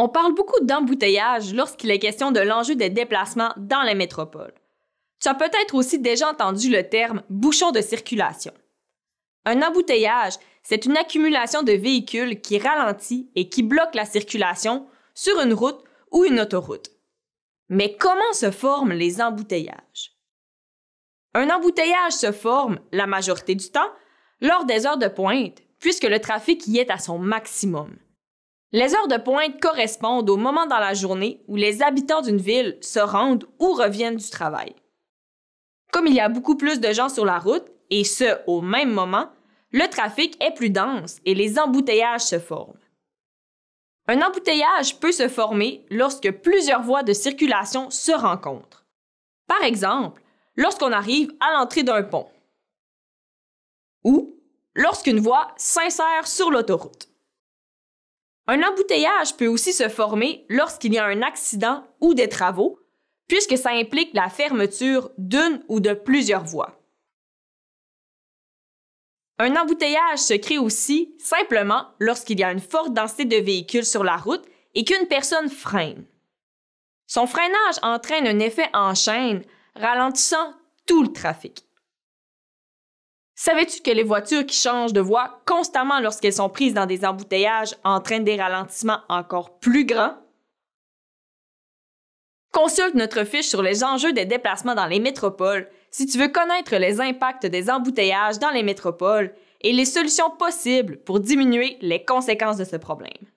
On parle beaucoup d'embouteillage lorsqu'il est question de l'enjeu des déplacements dans les métropoles. Tu as peut-être aussi déjà entendu le terme bouchon de circulation. Un embouteillage, c'est une accumulation de véhicules qui ralentit et qui bloque la circulation sur une route ou une autoroute. Mais comment se forment les embouteillages? Un embouteillage se forme, la majorité du temps, lors des heures de pointe, puisque le trafic y est à son maximum. Les heures de pointe correspondent au moment dans la journée où les habitants d'une ville se rendent ou reviennent du travail. Comme il y a beaucoup plus de gens sur la route, et ce, au même moment, le trafic est plus dense et les embouteillages se forment. Un embouteillage peut se former lorsque plusieurs voies de circulation se rencontrent. Par exemple, lorsqu'on arrive à l'entrée d'un pont ou lorsqu'une voie s'insère sur l'autoroute. Un embouteillage peut aussi se former lorsqu'il y a un accident ou des travaux, puisque ça implique la fermeture d'une ou de plusieurs voies. Un embouteillage se crée aussi simplement lorsqu'il y a une forte densité de véhicules sur la route et qu'une personne freine. Son freinage entraîne un effet en chaîne, ralentissant tout le trafic. Savais-tu que les voitures qui changent de voie constamment lorsqu'elles sont prises dans des embouteillages entraînent des ralentissements encore plus grands? Consulte notre fiche sur les enjeux des déplacements dans les métropoles si tu veux connaître les impacts des embouteillages dans les métropoles et les solutions possibles pour diminuer les conséquences de ce problème.